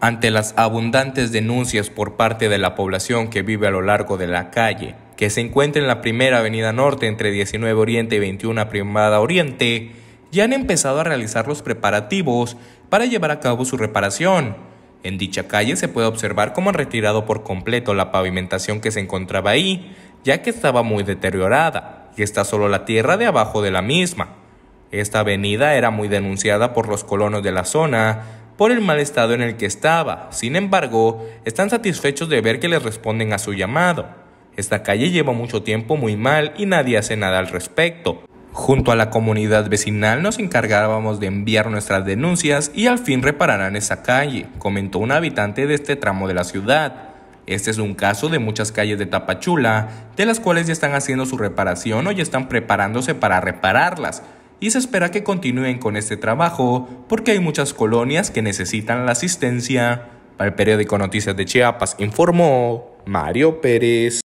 Ante las abundantes denuncias por parte de la población que vive a lo largo de la calle, que se encuentra en la primera avenida norte entre 19 Oriente y 21 Primada Oriente, ya han empezado a realizar los preparativos para llevar a cabo su reparación. En dicha calle se puede observar cómo han retirado por completo la pavimentación que se encontraba ahí, ya que estaba muy deteriorada y está solo la tierra de abajo de la misma. Esta avenida era muy denunciada por los colonos de la zona, por el mal estado en el que estaba. Sin embargo, están satisfechos de ver que les responden a su llamado. Esta calle lleva mucho tiempo muy mal y nadie hace nada al respecto. Junto a la comunidad vecinal nos encargábamos de enviar nuestras denuncias y al fin repararán esa calle, comentó un habitante de este tramo de la ciudad. Este es un caso de muchas calles de Tapachula, de las cuales ya están haciendo su reparación o ya están preparándose para repararlas, y se espera que continúen con este trabajo porque hay muchas colonias que necesitan la asistencia. Para el periódico Noticias de Chiapas informó Mario Pérez.